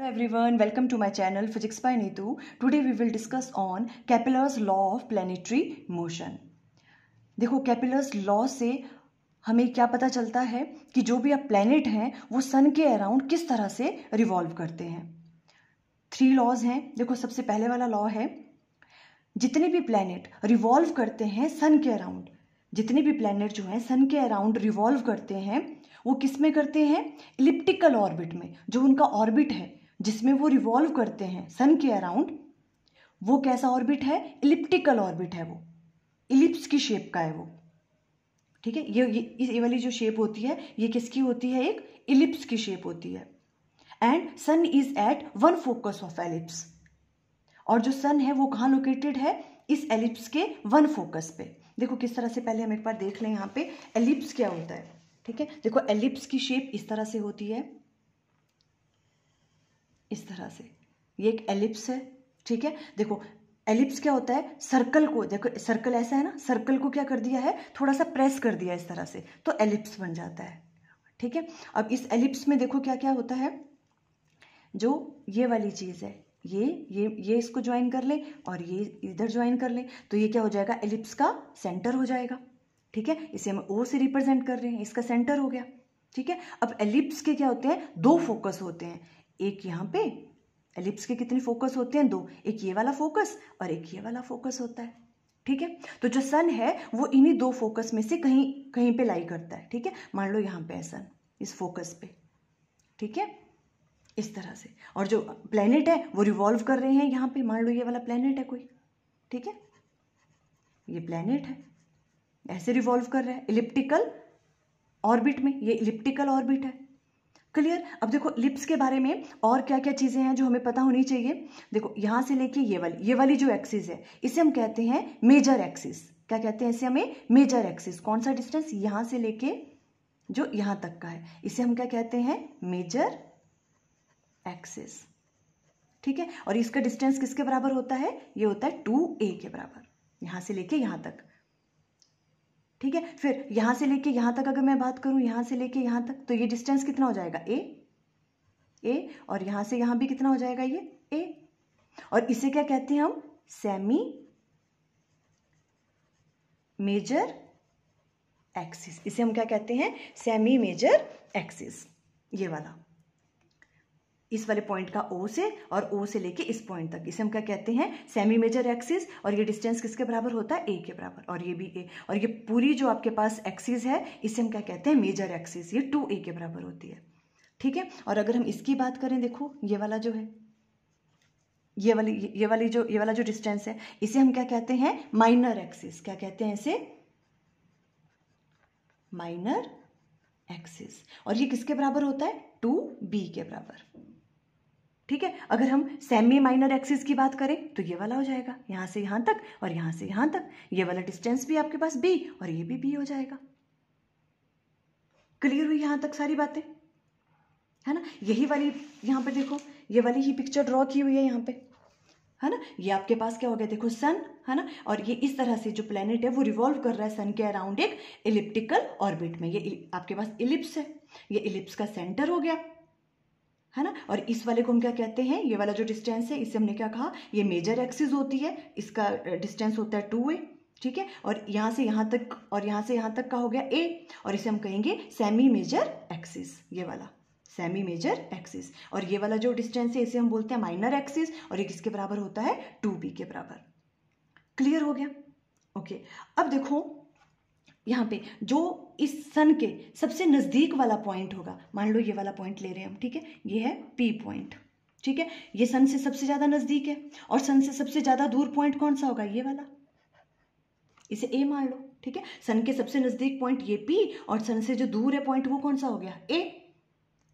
Hello everyone, welcome to my channel Physics by Neetu. Today we will discuss on Kepler's law of planetary motion. देखो कैपिलर्स law से हमें क्या पता चलता है कि जो भी आप प्लैनेट हैं वो सन के अराउंड किस तरह से रिवॉल्व करते हैं थ्री लॉज हैं देखो सबसे पहले वाला लॉ है जितने भी प्लानिट रिवॉल्व करते हैं सन के अराउंड जितने भी प्लैनेट जो हैं सन के अराउंड रिवॉल्व करते हैं वो किस में करते हैं इलिप्टिकल ऑर्बिट में जो उनका ऑर्बिट है जिसमें वो रिवॉल्व करते हैं सन के अराउंड वो कैसा ऑर्बिट है इलिप्टिकल ऑर्बिट है वो इलिप्स की शेप का है वो ठीक है ये ये, ये वाली जो शेप होती है ये किसकी होती है एक इलिप्स की शेप होती है and sun is at one focus of ellipse और जो सन है वो कहाँ लोकेटेड है इस एलिप्स के वन फोकस पे देखो किस तरह से पहले हम एक बार देख लें यहाँ पे एलिप्स क्या होता है ठीक है देखो एलिप्स की शेप इस तरह से होती है इस तरह से ये एक एलिप्स है ठीक है देखो एलिप्स क्या होता है सर्कल को देखो सर्कल ऐसा है ना सर्कल को क्या कर दिया है थोड़ा सा प्रेस कर दिया इस तरह से तो एलिप्स बन जाता है ठीक है अब इस एलिप्स में देखो क्या क्या होता है जो ये वाली चीज़ है ये ये ये इसको ज्वाइन कर ले और ये इधर ज्वाइन कर ले तो ये क्या हो जाएगा एलिप्स का सेंटर हो जाएगा ठीक है इसे हम ओ से रिप्रेजेंट कर रहे हैं इसका सेंटर हो गया ठीक है अब एलिप्स के क्या होते हैं दो फोकस होते हैं एक यहाँ पे एलिप्स के कितने फोकस होते हैं दो एक ये वाला फोकस और एक ये वाला फोकस होता है ठीक है तो जो सन है वो इन्हीं दो फोकस में से कहीं कहीं पे लाई करता है ठीक है मान लो यहाँ पे है सन इस फोकस पे ठीक है इस तरह से और जो प्लेनेट है वो रिवॉल्व कर रहे हैं यहाँ पे मान लो ये वाला प्लेनेट है कोई ठीक है ये प्लेनेट है ऐसे रिवॉल्व कर रहा है इलिप्टिकल ऑर्बिट में ये इलिप्टिकल ऑर्बिट है क्लियर अब देखो लिप्स के बारे में और क्या क्या चीज़ें हैं जो हमें पता होनी चाहिए देखो यहां से लेके ये वाली ये वाली जो एक्सिस है इसे हम कहते हैं मेजर एक्सिस क्या कहते हैं इसे हमें मेजर एक्सिस कौन सा डिस्टेंस यहां से लेके जो यहां तक का है इसे हम क्या कहते हैं मेजर एक्सिस ठीक है और इसका डिस्टेंस किसके बराबर होता है ये होता है टू ए के बराबर यहां से लेके यहां तक ठीक है फिर यहां से लेके यहां तक अगर मैं बात करूं यहां से लेके यहां तक तो ये डिस्टेंस कितना हो जाएगा ए ए और यहां से यहां भी कितना हो जाएगा ये ए और इसे क्या कहते हैं हम सेमी मेजर एक्सिस इसे हम क्या कहते हैं सेमी मेजर एक्सिस ये वाला इस वाले पॉइंट का ओ से और ओ से लेके इस पॉइंट तक इसे हम क्या कहते हैं सेमी मेजर एक्सिस और ये डिस्टेंस किसके बराबर होता है ए के बराबर और ये भी ए और ये पूरी जो आपके पास एक्सिस है इसे हम क्या कहते हैं मेजर एक्सिस ये टू ए के बराबर होती है ठीक है और अगर हम इसकी बात करें देखो ये वाला जो है ये वाली ये वाली जो ये वाला जो डिस्टेंस है इसे हम क्या कहते हैं माइनर एक्सिस क्या कहते हैं इसे माइनर एक्सिस और ये किसके बराबर होता है टू बी के बराबर ठीक है अगर हम सेमी माइनर एक्सिस की बात करें तो ये वाला हो जाएगा यहाँ से यहाँ तक और यहाँ से यहाँ तक ये वाला डिस्टेंस भी आपके पास बी और ये भी बी हो जाएगा क्लियर हुई यहाँ तक सारी बातें है ना यही वाली यहाँ पे देखो ये वाली ही पिक्चर ड्रॉ की हुई है यहाँ पे है ना ये आपके पास क्या हो गया देखो सन है ना और ये इस तरह से जो प्लेनेट है वो रिवॉल्व कर रहा है सन के अराउंड एक इलिप्टिकल ऑर्बिट में ये आपके पास इलिप्स है ये इलिप्स का सेंटर हो गया है ना और इस वाले को हम क्या कहते हैं ये वाला जो डिस्टेंस है इसे हमने क्या कहा ये मेजर एक्सिस होती है इसका डिस्टेंस होता है टू ए ठीक है और यहाँ से यहाँ तक और यहाँ से यहाँ तक का हो गया ए और इसे हम कहेंगे सेमी मेजर एक्सिस ये वाला सेमी मेजर एक्सिस और ये वाला जो डिस्टेंस है इसे हम बोलते हैं माइनर एक्सिस और ये किसके बराबर होता है टू बी के बराबर क्लियर हो गया ओके okay. अब देखो यहाँ पे जो इस सन के सबसे नज़दीक वाला पॉइंट होगा मान लो ये वाला पॉइंट ले रहे हैं हम ठीक है ये है पी पॉइंट ठीक है ये सन से सबसे ज़्यादा नज़दीक है और सन से सबसे ज़्यादा दूर पॉइंट कौन सा होगा ये वाला इसे ए मान लो ठीक है सन के सबसे नज़दीक पॉइंट ये पी और सन से जो दूर है पॉइंट वो कौन सा हो गया ए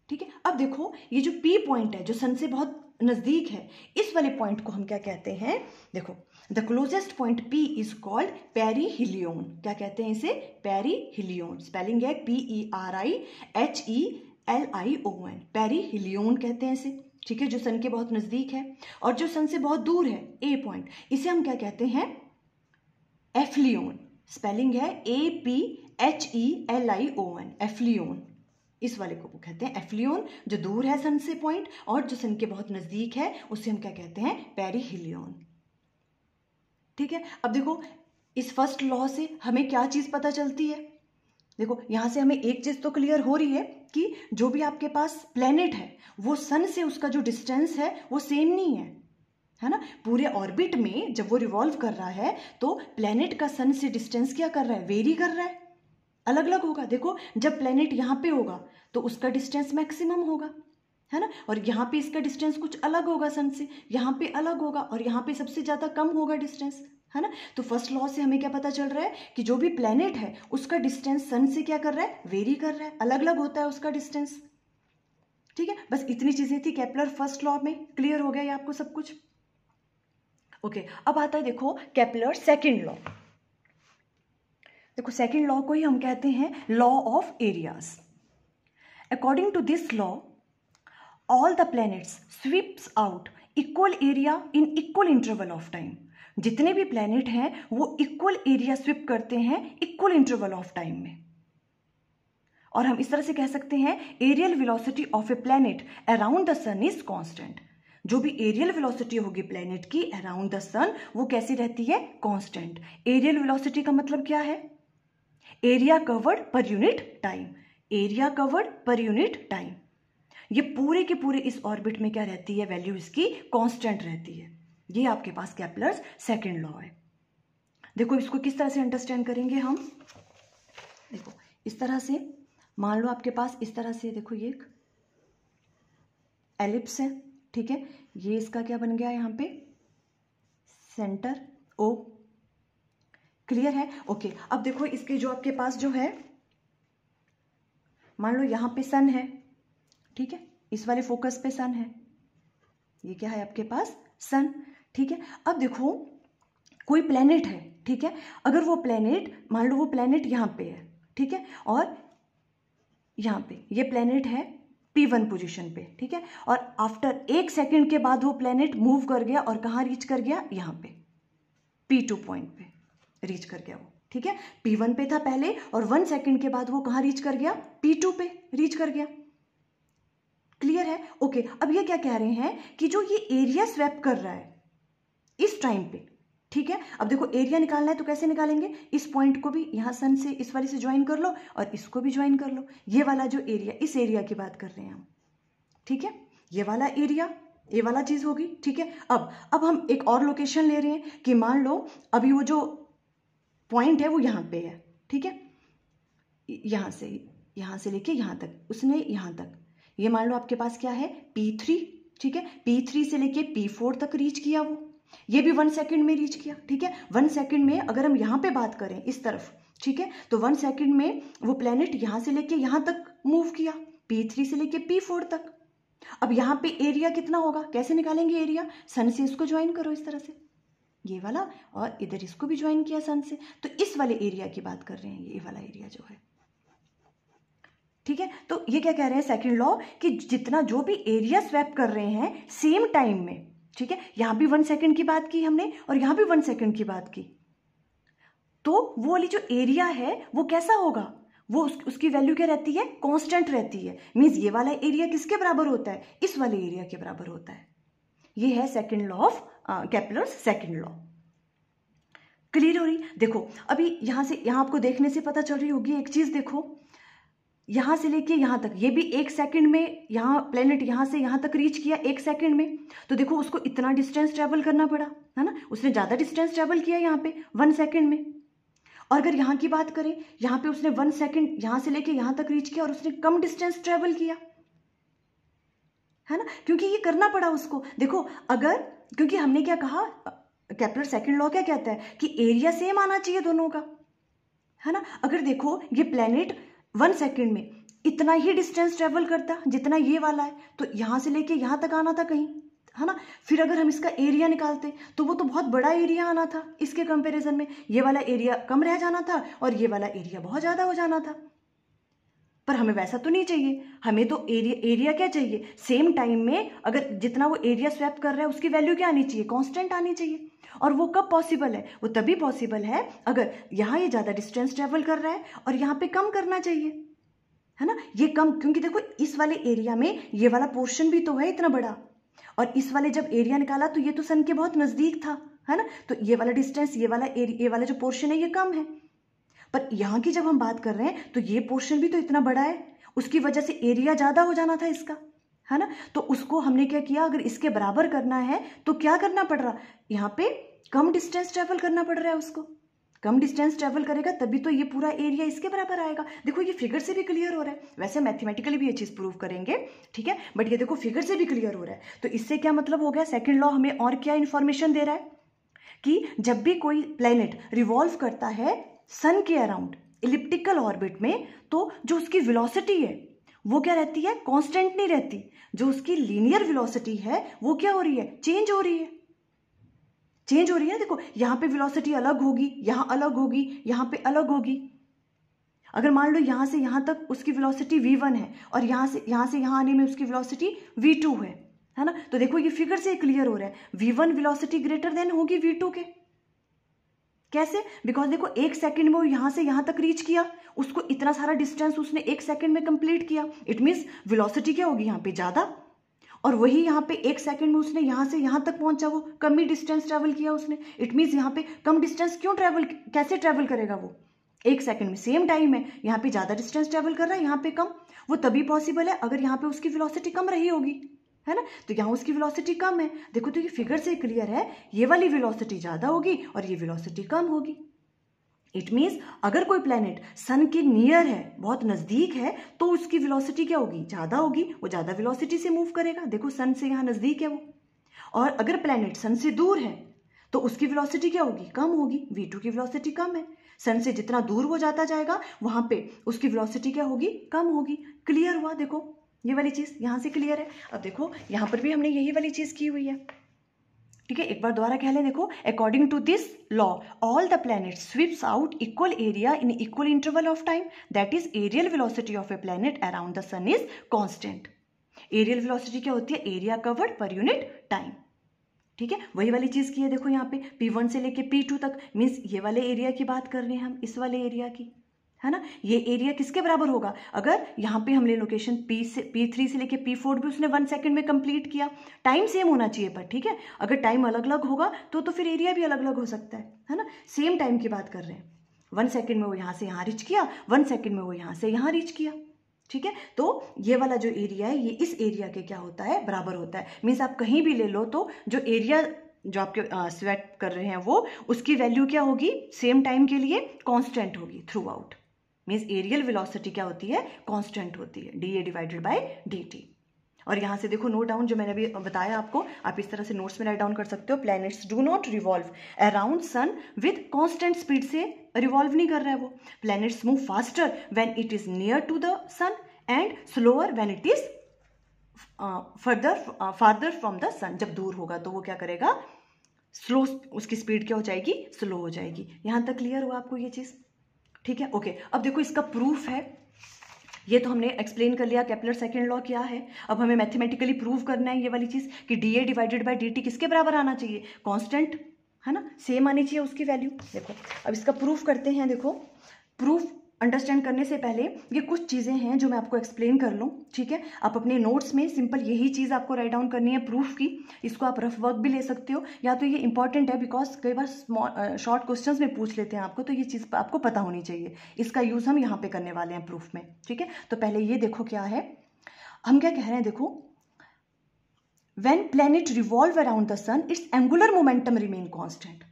ठीक है अब देखो ये जो पी पॉइंट है जो सन से बहुत नज़दीक है इस वाले पॉइंट को हम क्या कहते हैं देखो the closest point P is called perihelion क्या कहते हैं इसे पैरी हिलियोन स्पेलिंग है P E R I H E L I O N perihelion कहते हैं इसे ठीक है जो सन के बहुत नज़दीक है और जो सन से बहुत दूर है ए पॉइंट इसे हम क्या कहते हैं एफलियोन स्पेलिंग है A P H E L I O N aphelion इस वाले को कहते हैं एफलियोन जो दूर है सन से पॉइंट और जो सन के बहुत नज़दीक है उसे हम क्या कहते हैं पेरीहिलियोन ठीक है अब देखो इस फर्स्ट लॉ से हमें क्या चीज़ पता चलती है देखो यहां से हमें एक चीज़ तो क्लियर हो रही है कि जो भी आपके पास प्लेनेट है वो सन से उसका जो डिस्टेंस है वो सेम नहीं है है ना पूरे ऑर्बिट में जब वो रिवॉल्व कर रहा है तो प्लेनेट का सन से डिस्टेंस क्या कर रहा है वेरी कर रहा है अलग अलग होगा देखो जब प्लेनेट यहाँ पे होगा तो उसका डिस्टेंस मैक्सिमम होगा है ना और यहाँ पे इसका डिस्टेंस कुछ अलग होगा सन से यहाँ पे अलग होगा और यहाँ पे सबसे ज़्यादा कम होगा डिस्टेंस है ना तो फर्स्ट लॉ से हमें क्या पता चल रहा है कि जो भी प्लेनेट है उसका डिस्टेंस सन से क्या कर रहा है वेरी कर रहा है अलग अलग होता है उसका डिस्टेंस ठीक है बस इतनी चीज़ें थी कैपलर फर्स्ट लॉ में क्लियर हो गया ये आपको सब कुछ ओके okay, अब आता है देखो कैपलर सेकेंड लॉ देखो सेकेंड लॉ को ही हम कहते हैं law of areas according to this law all the planets sweeps out equal area in equal interval of time जितने भी प्लैनेट हैं वो इक्वल एरिया स्विप करते हैं इक्वल इंटरवल ऑफ टाइम में और हम इस तरह से कह सकते हैं areal velocity of a planet around the sun is constant जो भी एरियल वेलोसिटी होगी प्लैनेट की अराउंड द सन वो कैसी रहती है कांस्टेंट एरियल वेलोसिटी का मतलब क्या है area covered per unit time area covered per unit time ये पूरे के पूरे इस ऑर्बिट में क्या रहती है वैल्यू इसकी कांस्टेंट रहती है ये आपके पास कैपलर्स सेकेंड लॉ है देखो इसको किस तरह से अंडरस्टैंड करेंगे हम देखो इस तरह से मान लो आपके पास इस तरह से देखो ये एक एलिप्स है ठीक है ये इसका क्या बन गया यहाँ पे सेंटर ओ क्लियर है ओके अब देखो इसके जो आपके पास जो है मान लो यहां पे सन है ठीक है इस वाले फोकस पे सन है ये क्या है आपके पास सन ठीक है अब देखो कोई प्लेनेट है ठीक है अगर वो प्लेनेट मान लो वो प्लेनेट यहां पे है ठीक है और यहां पे ये प्लेनेट है पी वन पोजिशन पे ठीक है और आफ्टर एक सेकेंड के बाद वो प्लेनेट मूव कर गया और कहाँ रीच कर गया यहां पे पी टू पॉइंट पे रीच कर गया वो ठीक है P1 पे था पहले और वन सेकेंड के बाद वो कहाँ रीच कर गया P2 पे रीच कर गया क्लियर है ओके अब ये क्या कह रहे हैं कि जो ये एरिया स्वेप कर रहा है इस टाइम पे ठीक है अब देखो एरिया निकालना है तो कैसे निकालेंगे इस पॉइंट को भी यहां सन से इस वाले से ज्वाइन कर लो और इसको भी ज्वाइन कर लो ये वाला जो एरिया इस एरिया की बात कर रहे हैं हम ठीक है ये वाला एरिया ये वाला चीज़ होगी ठीक है अब अब हम एक और लोकेशन ले रहे हैं कि मान लो अभी वो जो पॉइंट है वो यहाँ पे है ठीक है यहाँ से यहाँ से लेके यहाँ तक उसने यहाँ तक ये मान लो आपके पास क्या है पी थ्री ठीक है पी थ्री से लेके पी फोर तक रीच किया वो ये भी वन सेकंड में रीच किया ठीक है वन सेकंड में अगर हम यहाँ पे बात करें इस तरफ ठीक है तो वन सेकंड में वो प्लेनेट यहाँ से लेके यहाँ तक मूव किया पी थ्री से लेके पी फोर तक अब यहाँ पे एरिया कितना होगा कैसे निकालेंगे एरिया सन से इसको ज्वाइन करो इस तरह से ये वाला और इधर इसको भी ज्वाइन किया सन से तो इस वाले एरिया की बात कर रहे हैं ये वाला एरिया जो है ठीक है तो ये क्या कह रहे हैं सेकंड लॉ कि जितना जो भी एरिया स्वैप कर रहे हैं सेम टाइम में ठीक है यहां भी वन सेकंड की बात की हमने और यहां भी वन सेकंड की बात की तो वो वाली जो एरिया है वो कैसा होगा वो उस, उसकी वैल्यू क्या रहती है कॉन्स्टेंट रहती है मीन्स ये वाला एरिया किसके बराबर होता है इस वाले एरिया के बराबर होता है ये है second law of Kepler second law clear हो रही देखो अभी यहां से यहां आपको देखने से पता चल रही होगी एक चीज़ देखो यहां से लेके यहां तक ये भी एक सेकंड में यहां प्लेनेट यहां से यहां तक रीच किया एक सेकंड में तो देखो उसको इतना डिस्टेंस ट्रैवल करना पड़ा है ना उसने ज़्यादा डिस्टेंस ट्रैवल किया यहां पे वन सेकंड में और अगर यहां की बात करें यहां पे उसने वन सेकंड यहां से लेके यहां तक रीच किया और उसने कम डिस्टेंस ट्रेवल किया है ना क्योंकि ये करना पड़ा उसको देखो अगर क्योंकि हमने क्या कहा कैप्लर सेकंड लॉ क्या कहता है कि एरिया सेम आना चाहिए दोनों का है ना अगर देखो ये प्लेनेट वन सेकंड में इतना ही डिस्टेंस ट्रेवल करता जितना ये वाला है तो यहां से लेके यहां तक आना था कहीं है ना फिर अगर हम इसका एरिया निकालते तो वो तो बहुत बड़ा एरिया आना था इसके कंपैरिजन में ये वाला एरिया कम रह जाना था और ये वाला एरिया बहुत ज़्यादा हो जाना था पर हमें वैसा तो नहीं चाहिए हमें तो एरिया एरिया क्या चाहिए सेम टाइम में अगर जितना वो एरिया स्वैप कर रहा है उसकी वैल्यू क्या आनी चाहिए कांस्टेंट आनी चाहिए और वो कब पॉसिबल है वो तभी पॉसिबल है अगर यहाँ ये ज़्यादा डिस्टेंस ट्रेवल कर रहा है और यहाँ पे कम करना चाहिए है ना ये कम क्योंकि देखो इस वाले एरिया में ये वाला पोर्शन भी तो है इतना बड़ा और इस वाले जब एरिया निकाला तो ये तो सन के बहुत नज़दीक था है ना तो ये वाला डिस्टेंस ये वाला एरिया ये वाला जो पोर्शन है ये कम है पर यहां की जब हम बात कर रहे हैं तो ये पोर्शन भी तो इतना बड़ा है उसकी वजह से एरिया ज़्यादा हो जाना था इसका है ना तो उसको हमने क्या किया अगर इसके बराबर करना है तो क्या करना पड़ रहा यहाँ पे कम डिस्टेंस ट्रेवल करना पड़ रहा है उसको कम डिस्टेंस ट्रेवल करेगा तभी तो ये पूरा एरिया इसके बराबर आएगा देखो ये फिगर से भी क्लियर हो रहा है वैसे मैथमेटिकली भी ये चीज़ प्रूव करेंगे ठीक है बट ये देखो फिगर से भी क्लियर हो रहा है तो इससे क्या मतलब हो गया सेकेंड लॉ हमें और क्या इन्फॉर्मेशन दे रहा है कि जब भी कोई प्लेनेट रिवॉल्व करता है सन के अराउंड इलिप्टिकल ऑर्बिट में तो जो उसकी वेलोसिटी है वो क्या रहती है कांस्टेंट नहीं रहती जो उसकी लीनियर वेलोसिटी है वो क्या हो रही है चेंज हो रही है चेंज हो रही है देखो यहां पे वेलोसिटी अलग होगी यहां अलग होगी यहां पे अलग होगी अगर मान लो यहां से यहां तक उसकी वेलोसिटी v1 है और यहां से यहां से यहां आने में उसकी वेलोसिटी v2 है है ना तो देखो ये फिगर से क्लियर हो रहा है v1 वेलोसिटी ग्रेटर देन होगी v2 के कैसे बिकॉज देखो एक सेकंड में वो यहाँ से यहाँ तक रीच किया उसको इतना सारा डिस्टेंस उसने एक सेकंड में कंप्लीट किया इट मीन्स वेलोसिटी क्या होगी यहाँ पे ज़्यादा और वही यहाँ पे एक सेकंड में उसने यहाँ से यहाँ तक पहुँचा वो कम ही डिस्टेंस ट्रैवल किया उसने इट मीन्स यहाँ पे कम डिस्टेंस क्यों ट्रैवल कैसे ट्रैवल करेगा वो एक सेकंड में सेम टाइम है यहाँ पे ज़्यादा डिस्टेंस ट्रैवल कर रहा है यहाँ पे कम वो तभी पॉसिबल है अगर यहाँ पे उसकी वेलोसिटी कम रही होगी है ना तो यहाँ उसकी वेलोसिटी कम है देखो तो ये फिगर से क्लियर है ये वाली वेलोसिटी ज़्यादा होगी और ये वेलोसिटी कम होगी इट मीन्स अगर कोई प्लेनेट सन के नियर है बहुत नज़दीक है तो उसकी विलोसिटी क्या होगी ज़्यादा होगी वो ज़्यादा विलोसिटी से मूव करेगा देखो सन से यहाँ नज़दीक है वो और अगर प्लेनेट सन से दूर है तो उसकी वेलोसिटी क्या होगी कम होगी V2 की वेलोसिटी कम है सन से जितना दूर वो जाता जाएगा वहां पे उसकी वेलोसिटी क्या होगी कम होगी क्लियर हुआ देखो ये वाली चीज़ यहाँ से क्लियर है अब देखो यहाँ पर भी हमने यही वाली चीज़ की हुई है ठीक है एक बार दोबारा कह लें देखो according to this law all the planet sweeps out equal area in equal interval of time that is areal velocity of a planet around the sun is constant areal velocity क्या होती है area covered per unit time ठीक है वही वाली चीज़ की है देखो यहाँ पे वन से लेके टू तक मीन्स ये वाले एरिया की बात कर रहे हैं हम इस वाले एरिया की है ना ये एरिया किसके बराबर होगा अगर यहाँ पे हमने लोकेशन P से P3 से लेके P4 भी उसने वन सेकंड में कंप्लीट किया टाइम सेम होना चाहिए पर ठीक है अगर टाइम अलग अलग होगा तो तो फिर एरिया भी अलग अलग हो सकता है है ना सेम टाइम की बात कर रहे हैं वन सेकंड में वो यहाँ से यहाँ रीच किया वन सेकेंड में वो यहाँ से यहाँ रीच किया ठीक है तो ये वाला जो एरिया है ये इस एरिया के क्या होता है बराबर होता है मीन्स आप कहीं भी ले लो तो जो एरिया जो आपके स्वेट कर रहे हैं वो उसकी वैल्यू क्या होगी सेम टाइम के लिए कॉन्स्टेंट होगी throughout means areal velocity क्या होती है कांस्टेंट होती है D A divided by D T और यहाँ से देखो नोट डाउन जो मैंने अभी बताया आपको आप इस तरह से नोट्स में राइट डाउन कर सकते हो planets do not revolve around sun with constant speed से रिवॉल्व नहीं कर रहा है वो planets move faster when it is near to the sun and slower when it is further farther from the sun जब दूर होगा तो वो क्या करेगा स्लो उसकी स्पीड क्या हो जाएगी स्लो हो जाएगी यहां तक क्लियर हुआ आपको ये चीज़ ठीक है ओके अब देखो इसका प्रूफ है ये तो हमने एक्सप्लेन कर लिया कैपलर सेकेंड लॉ क्या है अब हमें मैथमेटिकली प्रूव करना है ये वाली चीज़ कि D A divided by D T किसके बराबर आना चाहिए कांस्टेंट है ना सेम आनी चाहिए उसकी वैल्यू देखो अब इसका प्रूफ करते हैं देखो प्रूफ अंडरस्टैंड करने से पहले ये कुछ चीज़ें हैं जो मैं आपको एक्सप्लेन कर लूँ ठीक है आप अपने नोट्स में सिंपल यही चीज़ आपको राइट डाउन करनी है प्रूफ की इसको आप रफ वर्क भी ले सकते हो या तो ये इंपॉर्टेंट है बिकॉज कई बार स्मॉल शॉर्ट क्वेश्चंस में पूछ लेते हैं आपको तो ये चीज़ आपको पता होनी चाहिए इसका यूज़ हम यहाँ पर करने वाले हैं प्रूफ में ठीक है तो पहले ये देखो क्या है हम क्या कह रहे हैं देखो when planet revolve around the sun its angular momentum remain constant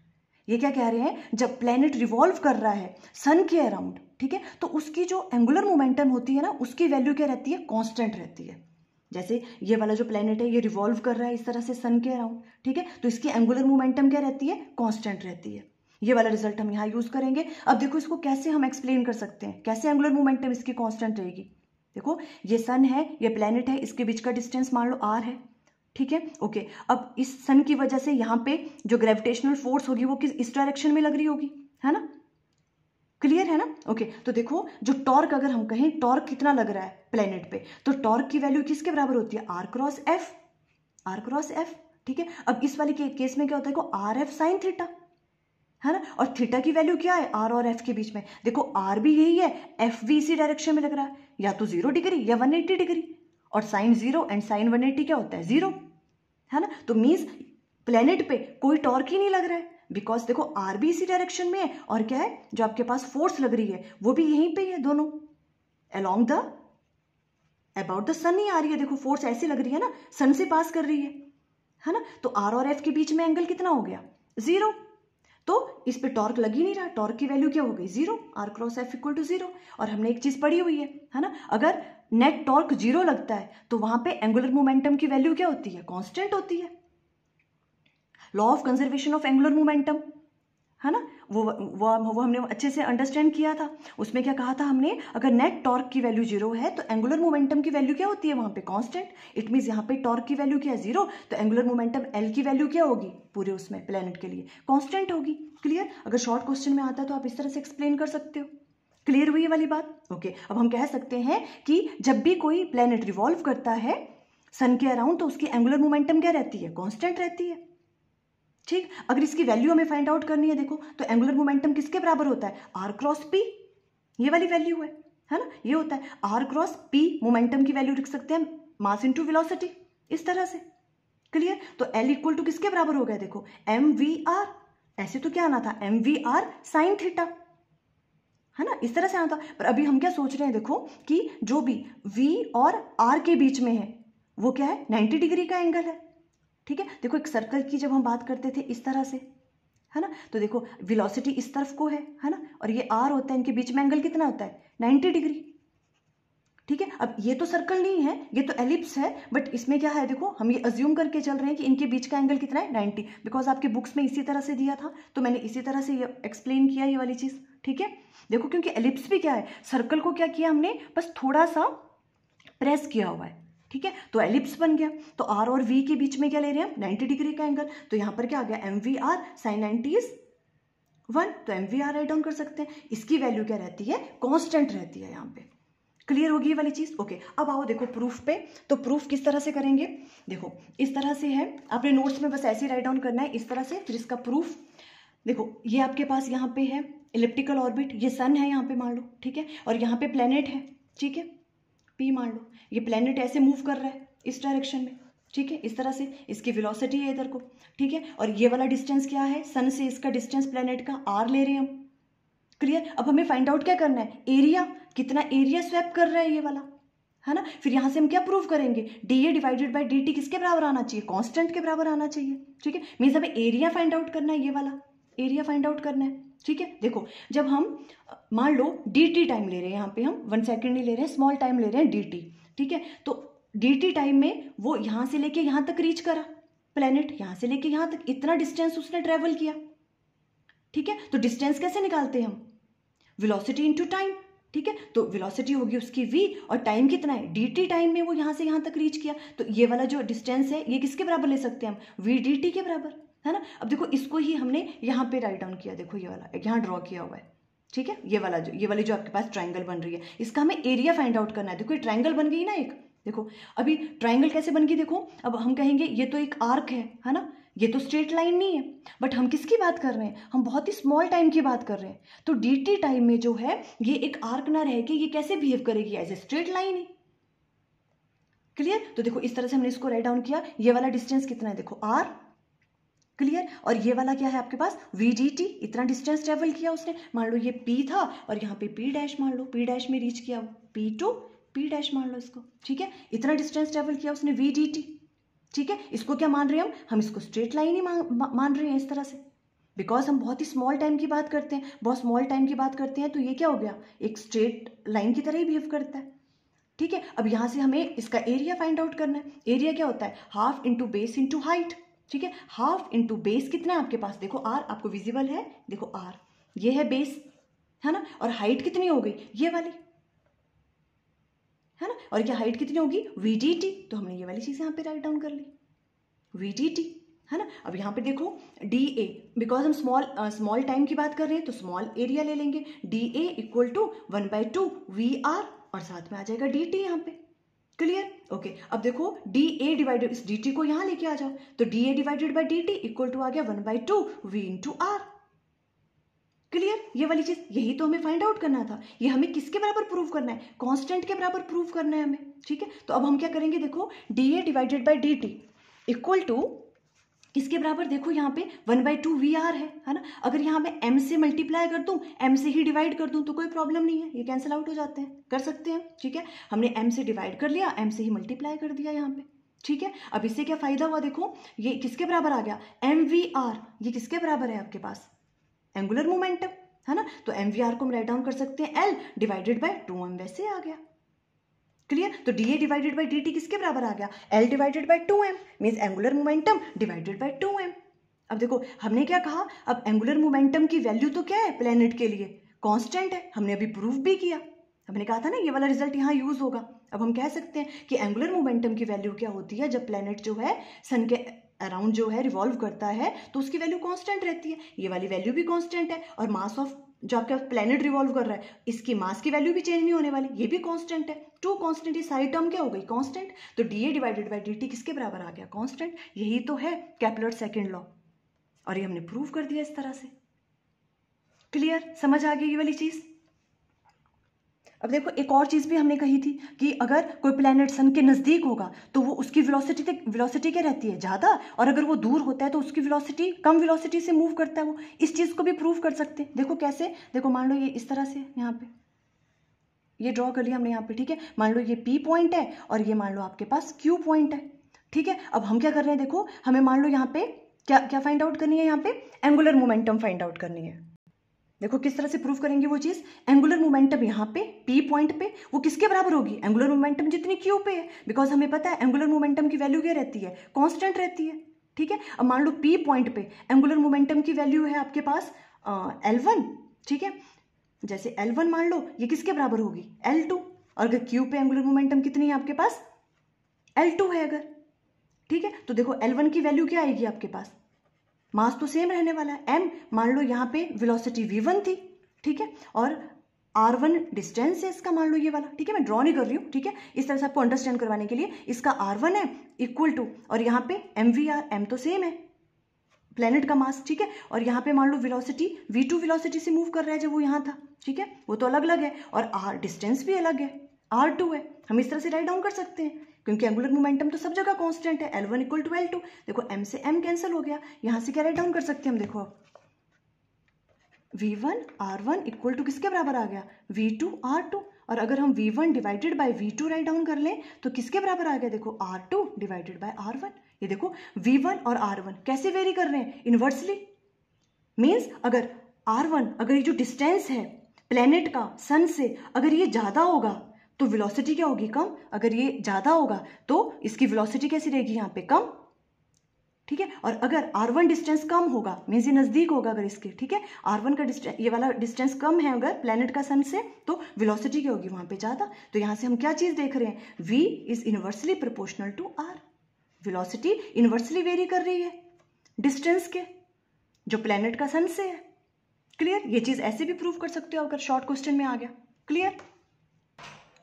ये क्या कह रहे हैं जब प्लैनेट रिवॉल्व कर रहा है सन के अराउंड ठीक है तो उसकी जो एंगुलर मोमेंटम होती है ना उसकी वैल्यू क्या रहती है कॉन्स्टेंट रहती है जैसे ये वाला जो प्लेनेट है ये रिवॉल्व कर रहा है इस तरह से सन के अराउंड ठीक है तो इसकी एंगुलर मोमेंटम क्या रहती है कॉन्स्टेंट रहती है ये वाला रिजल्ट हम यहाँ यूज़ करेंगे अब देखो इसको कैसे हम एक्सप्लेन कर सकते हैं कैसे एंगुलर मोमेंटम इसकी कॉन्स्टेंट रहेगी देखो ये सन है ये प्लेनेट है इसके बीच का डिस्टेंस मान लो आर है ठीक है ओके अब इस सन की वजह से यहाँ पे जो ग्रेविटेशनल फोर्स होगी वो किस इस डायरेक्शन में लग रही होगी है ना क्लियर है ना ओके okay, तो देखो जो टॉर्क अगर हम कहें टॉर्क कितना लग रहा है प्लेनेट पे तो टॉर्क की वैल्यू किसके बराबर होती है R cross F R cross F ठीक है अब इस वाले के, केस में क्या होता है को आर एफ साइन थीटा है ना और थीटा की वैल्यू क्या है आर और एफ के बीच में देखो आर भी यही है एफ भी इसी डायरेक्शन में लग रहा है या तो जीरो डिग्री या वन एट्टी डिग्री और sine zero and sine one eighty क्या होता है जीरो है ना तो मीन्स प्लेनेट पे कोई टॉर्क ही नहीं लग रहा है बिकॉज देखो आर भी इसी डायरेक्शन में है और क्या है जो आपके पास फोर्स लग रही है वो भी यहीं पे है दोनों along the about the sun ही आ रही है देखो फोर्स ऐसी लग रही है ना सन से पास कर रही है है ना तो आर और एफ के बीच में एंगल कितना हो गया जीरो तो इस पे टॉर्क लग ही नहीं रहा टॉर्क की वैल्यू क्या हो गई zero R cross F equal to zero और हमने एक चीज पढ़ी हुई है है ना अगर नेट टॉर्क जीरो लगता है तो वहां पे एंगुलर मोमेंटम की वैल्यू क्या होती है कांस्टेंट होती है law of conservation of angular momentum है ना वो वो वो हमने अच्छे से अंडरस्टैंड किया था उसमें क्या कहा था हमने अगर नेट टॉर्क की वैल्यू जीरो है तो एंगुलर मोमेंटम की वैल्यू क्या होती है वहां पे कांस्टेंट इट मीन यहाँ पे टॉर्क की वैल्यू क्या है जीरो तो एंगुलर मोमेंटम एल की वैल्यू क्या होगी पूरे उसमें प्लेनेट के लिए कॉन्स्टेंट होगी क्लियर अगर शॉर्ट क्वेश्चन में आता है तो आप इस तरह से एक्सप्लेन कर सकते हो क्लियर हुई है वाली बात ओके okay. अब हम कह सकते हैं कि जब भी कोई प्लेनेट रिवॉल्व करता है सन के अराउंड तो उसकी एंगुलर मोमेंटम क्या रहती है कॉन्स्टेंट रहती है ठीक अगर इसकी वैल्यू हमें फाइंड आउट करनी है देखो तो एंगुलर मोमेंटम किसके बराबर होता है आर क्रॉस पी ये वाली वैल्यू है है ना ये होता है आर क्रॉस पी मोमेंटम की वैल्यू लिख सकते हैं मास इंटू विलोसिटी इस तरह से क्लियर तो एल इक्वल टू किसके बराबर हो गया देखो एम वी आर ऐसे तो क्या आना था M V R sine theta है ना इस तरह से आना था पर अभी हम क्या सोच रहे हैं देखो कि जो भी वी और आर के बीच में है वो क्या है नाइन्टी डिग्री का एंगल है ठीक है देखो एक सर्कल की जब हम बात करते थे इस तरह से है ना तो देखो वेलोसिटी इस तरफ को है है ना और ये आर होता है इनके बीच में एंगल कितना होता है नाइन्टी डिग्री ठीक है अब ये तो सर्कल नहीं है ये तो एलिप्स है बट इसमें क्या है देखो हम ये अज्यूम करके चल रहे हैं कि इनके बीच का एंगल कितना है नाइन्टी बिकॉज आपके बुक्स में इसी तरह से दिया था तो मैंने इसी तरह से ये एक्सप्लेन किया ये वाली चीज़ ठीक है देखो क्योंकि एलिप्स भी क्या है सर्कल को क्या किया हमने बस थोड़ा सा प्रेस किया हुआ है ठीक है तो एलिप्स बन गया तो आर और वी के बीच में क्या ले रहे हैं नाइन्टी डिग्री का एंगल तो यहां पर क्या आ गया M V R sine ninety is one तो M V R write down कर सकते हैं इसकी वैल्यू क्या रहती है कॉन्स्टेंट रहती है यहाँ पे क्लियर होगी ये वाली चीज़ ओके अब आओ देखो प्रूफ पे तो प्रूफ किस तरह से करेंगे देखो इस तरह से है आपने नोट्स में बस ऐसे राइट डाउन करना है इस तरह से फिर इसका प्रूफ देखो ये आपके पास यहाँ पे है इलेप्टिकल ऑर्बिट ये सन है यहाँ पे मान लो ठीक है और यहाँ पे प्लेनेट है ठीक है पी मान लो ये प्लेनेट ऐसे मूव कर रहा है इस डायरेक्शन में ठीक है इस तरह से इसकी वेलोसिटी है इधर को ठीक है और ये वाला डिस्टेंस क्या है सन से इसका डिस्टेंस प्लेनेट का आर ले रहे हैं हम क्लियर अब हमें फाइंड आउट क्या करना है एरिया कितना एरिया स्वैप कर रहा है ये वाला है ना फिर यहाँ से हम क्या प्रूव करेंगे D A divided by D T किसके बराबर आना चाहिए कॉन्स्टेंट के बराबर आना चाहिए ठीक है मीन्स हमें एरिया फाइंड आउट करना है ये वाला एरिया फाइंड आउट करना है ठीक है देखो जब हम मान लो डी टी टाइम ले रहे हैं यहाँ पे हम वन सेकेंड नहीं ले रहे हैं स्मॉल टाइम ले रहे हैं डी टी ठीक है तो डी टी टाइम में वो यहाँ से लेके यहाँ तक रीच करा प्लेनेट यहाँ से लेके यहाँ तक इतना डिस्टेंस उसने ट्रेवल किया ठीक है तो डिस्टेंस कैसे निकालते हैं हम विलोसिटी इनटू टाइम ठीक है तो विलोसिटी होगी उसकी वी और टाइम कितना है डी टी टाइम में वो यहाँ से यहाँ तक रीच किया तो ये वाला जो डिस्टेंस है ये किसके बराबर ले सकते हैं हम वी डी टी के बराबर है ना अब देखो इसको ही हमने यहाँ पे राइट डाउन किया देखो ये वाला यहाँ ड्रॉ किया हुआ है ठीक है ये वाला जो ये वाली जो आपके पास ट्राइंगल बन रही है इसका हमें एरिया फाइंड आउट करना है देखो ये ट्राइंगल बन गई ना एक देखो अभी ट्राइंगल कैसे बन गई देखो अब हम कहेंगे ये तो एक आर्क है है ना ये तो स्ट्रेट लाइन नहीं है बट हम किसकी बात कर रहे हैं हम बहुत ही स्मॉल टाइम की बात कर रहे हैं तो डी टी टाइम में जो है ये एक आर्क ना रह के ये कैसे बिहेव करेगी एज ए स्ट्रेट लाइन ही क्लियर तो देखो इस तरह से हमने इसको राइट डाउन किया ये वाला डिस्टेंस कितना है देखो आर क्लियर और ये वाला क्या है आपके पास वी इतना डिस्टेंस ट्रेवल किया उसने मान लो ये पी था और यहाँ पे पी डैश मान लो पी डैश में रीच किया पी टू पी डैश मान लो इसको ठीक है इतना डिस्टेंस ट्रेवल किया उसने वी ठीक है इसको क्या मान रहे हैं हम हम इसको स्ट्रेट लाइन ही मान रहे हैं इस तरह से बिकॉज हम बहुत ही स्मॉल टाइम की बात करते हैं बहुत स्मॉल टाइम की बात करते हैं तो ये क्या हो गया एक स्ट्रेट लाइन की तरह ही बिहेव करता है ठीक है अब यहाँ से हमें इसका एरिया फाइंड आउट करना है एरिया क्या होता है half into base into height ठीक है हाफ इंटू बेस कितना है आपके पास देखो आर आपको विजिबल है देखो आर ये है बेस है ना और हाइट कितनी हो गई ये वाली है ना और ये हाइट कितनी होगी वी तो हमने ये वाली चीज़ यहां पे राइट डाउन कर ली वी है ना अब यहां पे देखो डी ए बिकॉज हम स्मॉल स्मॉल टाइम की बात कर रहे हैं तो स्मॉल एरिया ले लेंगे D A equal to one by two V R और साथ में आ जाएगा डी टी यहां पर क्लियर ओके अब देखो डी ए डिवाइडेड इस डी टी को यहां लेके आ जाओ तो D A divided by D T equal to आ गया one by two V into R clear ये वाली चीज यही तो हमें फाइंड आउट करना था ये हमें किसके बराबर प्रूव करना है कांस्टेंट के बराबर प्रूव करना है हमें ठीक है तो अब हम क्या करेंगे देखो D A divided by D T equal to इसके बराबर देखो यहाँ पे one by two V R है है ना अगर यहाँ मैं एम से मल्टीप्लाई कर दूँ एम से ही डिवाइड कर दूँ तो कोई प्रॉब्लम नहीं है ये कैंसिल आउट हो जाते हैं कर सकते हैं ठीक है हमने एम से डिवाइड कर लिया एम से ही मल्टीप्लाई कर दिया यहाँ पे ठीक है अब इससे क्या फ़ायदा हुआ देखो ये किसके बराबर आ गया एम वी आर ये किसके बराबर है आपके पास एंगुलर मोमेंटम है ना तो एम वी आर को हम राइट डाउन कर सकते हैं L divided by two M वैसे आ गया क्लियर तो D A divided by D T किसके बराबर आ गया L divided by two M means angular momentum divided by two M अब देखो हमने क्या कहा अब एंगुलर मोमेंटम की वैल्यू तो क्या है प्लेनेट के लिए कॉन्स्टेंट है हमने अभी प्रूफ भी किया हमने कहा था ना ये वाला रिजल्ट यहाँ यूज होगा अब हम कह सकते हैं कि एंगुलर मोमेंटम की वैल्यू क्या होती है जब प्लेनेट जो है सन के अराउंड जो है रिवॉल्व करता है तो उसकी वैल्यू कांस्टेंट रहती है ये वाली वैल्यू भी कांस्टेंट है और मास ऑफ जो आपका प्लेनेट रिवॉल्व कर रहा है इसकी मास की वैल्यू भी चेंज नहीं होने वाली ये भी कांस्टेंट है टू कांस्टेंट ये सारी टर्म क्या हो गई कांस्टेंट तो D A divided by D T किसके बराबर आ गया कांस्टेंट यही तो है कैपलर सेकेंड लॉ और ये हमने प्रूव कर दिया इस तरह से क्लियर समझ आ गई ये वाली चीज़ अब देखो एक और चीज़ भी हमने कही थी कि अगर कोई प्लैनेट सन के नज़दीक होगा तो वो उसकी वेलोसिटी तक वेलोसिटी क्या रहती है ज़्यादा और अगर वो दूर होता है तो उसकी वेलोसिटी कम वेलोसिटी से मूव करता है वो इस चीज़ को भी प्रूव कर सकते हैं देखो कैसे देखो मान लो ये इस तरह से यहाँ पे ये ड्रॉ कर लिया हमने यहाँ पे ठीक है मान लो ये पी पॉइंट है और ये मान लो आपके पास क्यू पॉइंट है ठीक है अब हम क्या कर रहे हैं देखो हमें मान लो यहाँ पे क्या क्या फाइंड आउट करनी है यहाँ पे एंगुलर मोमेंटम फाइंड आउट करनी है देखो किस तरह से प्रूव करेंगे वो चीज़ एंगुलर मोमेंटम यहाँ पे पी पॉइंट पे वो किसके बराबर होगी एंगुलर मोमेंटम जितनी क्यू पे है बिकॉज हमें पता है एंगुलर मोमेंटम की वैल्यू क्या रहती है कॉन्स्टेंट रहती है ठीक है अब मान लो पी पॉइंट पे एंगुलर मोमेंटम की वैल्यू है आपके पास एल वन ठीक है जैसे एल वन मान लो ये किसके बराबर होगी एल टू और अगर क्यू पे एंगुलर मोमेंटम कितनी है आपके पास एल टू है अगर ठीक है तो देखो एल वन की वैल्यू क्या आएगी आपके पास मास तो सेम रहने वाला है एम मान लो यहाँ पे वेलोसिटी वी वन थी ठीक है और आर वन डिस्टेंस है इसका मान लो ये वाला ठीक है मैं ड्रॉ नहीं कर रही हूँ ठीक है इस तरह से आपको अंडरस्टैंड करवाने के लिए इसका आर वन है इक्वल टू और यहाँ पे एम वी आर एम तो सेम है प्लेनेट का मास ठीक है और यहाँ पे मान लो विलोसिटी वी टू वेलोसिटी से मूव कर रहा है जब वो यहाँ था ठीक है वो तो अलग अलग है और आर डिस्टेंस भी अलग है आर टू है हम इस तरह से राइट डाउन कर सकते हैं क्योंकि एंगुलर मोमेंटम तो सब जगह कॉन्स्टेंट है L one equal to L two देखो एम से एम कैंसिल हो गया यहां से क्या राइट डाउन कर सकते हैं हम देखो V one R one equal to किसके बराबर आ गया वी टू आर टू और अगर हम V one divided by V two write down कर लें तो किसके बराबर आ गया देखो R two divided by R one ये देखो वी वन और आर वन कैसे वेरी कर रहे हैं इनवर्सली मीन्स अगर आर वन अगर ये जो डिस्टेंस है प्लेनेट का सन से अगर ये ज़्यादा होगा तो वेलोसिटी क्या होगी कम अगर ये ज़्यादा होगा तो इसकी वेलोसिटी कैसी रहेगी यहाँ पे कम ठीक है और अगर R1 डिस्टेंस कम होगा मीन्स ये नज़दीक होगा अगर इसके ठीक है R1 का डिस्टेंस ये वाला डिस्टेंस कम है अगर प्लेनेट का सन से तो वेलोसिटी क्या होगी वहां पे ज़्यादा तो यहां से हम क्या चीज़ देख रहे हैं V is inversely proportional to R velocity inversely vary कर रही है डिस्टेंस के जो प्लेनेट का सन से है क्लियर ये चीज़ ऐसे भी प्रूव कर सकते हो अगर शॉर्ट क्वेश्चन में आ गया क्लियर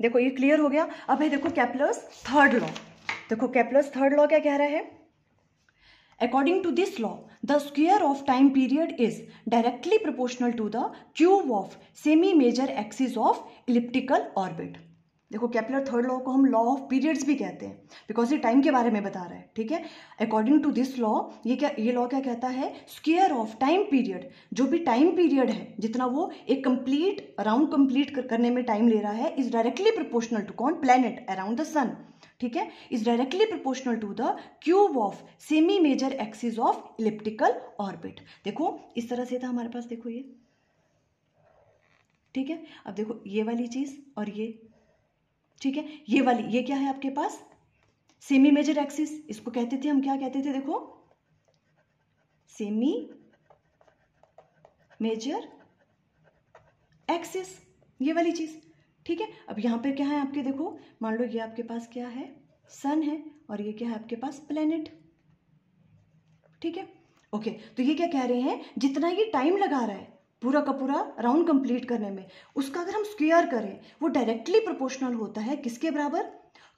देखो ये क्लियर हो गया अब भाई देखो कैपलस थर्ड लॉ देखो कैप्लस थर्ड लॉ क्या कह रहा है according to this law the square of time period is directly proportional to the cube of semi major axis of elliptical orbit देखो कैपिलर थर्ड लॉ को हम लॉ ऑफ पीरियड्स भी कहते हैं बिकॉज ये टाइम के बारे में बता रहा है ठीक है अकॉर्डिंग टू दिस लॉ ये क्या ये लॉ क्या कहता है स्केयर ऑफ टाइम पीरियड जो भी टाइम पीरियड है जितना वो एक कंप्लीट अराउंड कंप्लीट करने में टाइम ले रहा है is directly proportional to con planet around the sun ठीक है is directly proportional to the cube of semi major axis of elliptical orbit देखो इस तरह से था हमारे पास देखो ये ठीक है अब देखो ये वाली चीज़ और ये ठीक है ये वाली ये क्या है आपके पास सेमी मेजर एक्सिस इसको कहते थे हम क्या कहते थे देखो सेमी मेजर एक्सिस ये वाली चीज़ ठीक है अब यहां पर क्या है आपके देखो मान लो ये आपके पास क्या है सन है और ये क्या है आपके पास प्लेनेट ठीक है ओके तो ये क्या कह रहे हैं जितना ये टाइम लगा रहा है पूरा का पूरा राउंड कंप्लीट करने में उसका अगर हम स्क्वेयर करें वो डायरेक्टली प्रोपोर्शनल होता है किसके बराबर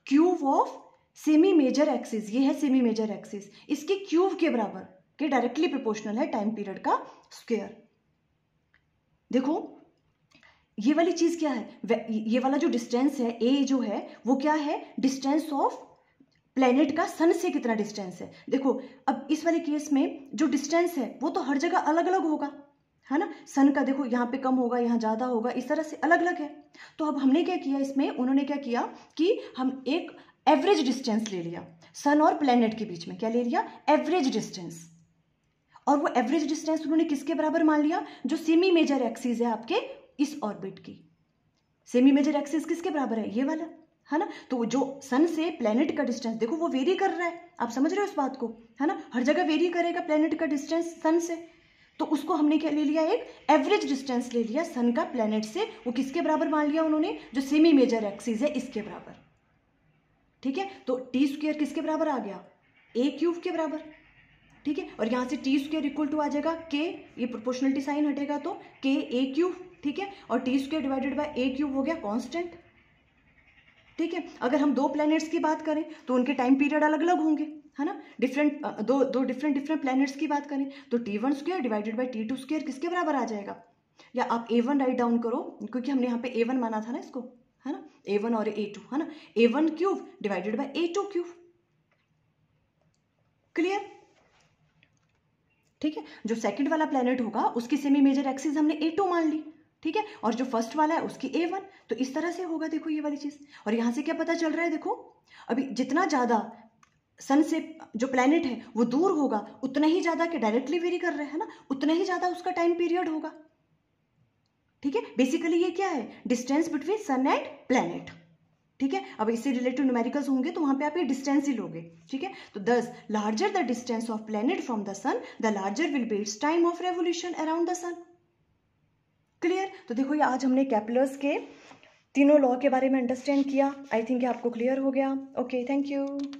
cube of semi major axis ये है सेमी मेजर एक्सिस इसके क्यूब के बराबर के डायरेक्टली प्रोपोर्शनल है टाइम पीरियड का स्क्वेयर देखो ये वाली चीज क्या है ये वाला जो डिस्टेंस है ए जो है वो क्या है डिस्टेंस ऑफ प्लेनेट का सन से कितना डिस्टेंस है देखो अब इस वाले केस में जो डिस्टेंस है वो तो हर जगह अलग अलग होगा है ना सन का देखो यहाँ पे कम होगा यहाँ ज़्यादा होगा इस तरह से अलग अलग है तो अब हमने क्या किया इसमें उन्होंने क्या किया कि हम एक एवरेज डिस्टेंस ले लिया सन और प्लेनेट के बीच में क्या ले लिया एवरेज डिस्टेंस और वो एवरेज डिस्टेंस उन्होंने किसके बराबर मान लिया जो सेमी मेजर एक्सीज है आपके इस ऑर्बिट की सेमी मेजर एक्सीज किसके बराबर है ये वाला है ना तो जो सन से प्लेनेट का डिस्टेंस देखो वो वेरी कर रहा है आप समझ रहे हो उस बात को है ना हर जगह वेरी करेगा प्लेनेट का डिस्टेंस सन से तो उसको हमने क्या ले लिया एक एवरेज डिस्टेंस ले लिया सन का प्लेनेट से वो किसके बराबर मान लिया उन्होंने जो सेमी मेजर एक्सीज है इसके बराबर ठीक है तो टी स्क्र किसके बराबर आ गया ए क्यूब के बराबर ठीक है और यहां से टी स्क्र इक्वल टू आ जाएगा के ये प्रोपोर्शनलिटी साइन हटेगा तो के ए क्यूब ठीक है और T square divided by A cube हो गया कॉन्स्टेंट ठीक है अगर हम दो प्लैनेट्स की बात करें तो उनके टाइम पीरियड अलग अलग होंगे है ना डिफरेंट दो दो डिफरेंट डिफरेंट प्लैनेट्स की बात करें तो T one square divided by T two square किसके बराबर आ जाएगा या आप ए वन राइट डाउन करो क्योंकि हमने यहाँ पे ए वन माना था ना इसको है ना ए वन और ए टू है ना A one cube divided by A two cube clear ठीक है जो सेकंड वाला प्लेनेट होगा उसकी सेमी मेजर एक्सिस हमने ए टू मान ली ठीक है और जो फर्स्ट वाला है उसकी ए वन तो इस तरह से होगा देखो ये वाली चीज़ और यहां से क्या पता चल रहा है देखो अभी जितना ज़्यादा सन से जो प्लानट है वो दूर होगा उतना ही ज़्यादा कि डायरेक्टली वेरी कर रहे हैं ना उतना ही ज़्यादा उसका टाइम पीरियड होगा ठीक है बेसिकली ये क्या है distance between sun and planet ठीक है अब इससे रिलेटेड न्यूमेरिकल्स होंगे तो वहां पे आप ये डिस्टेंस ही लोगे ठीक है तो thus larger the distance of planet from the sun the larger will be its time of revolution around the sun clear तो देखो ये आज हमने कैपलर्स के तीनों लॉ के बारे में अंडरस्टैंड किया आई थिंक आपको क्लियर हो गया ओके थैंक यू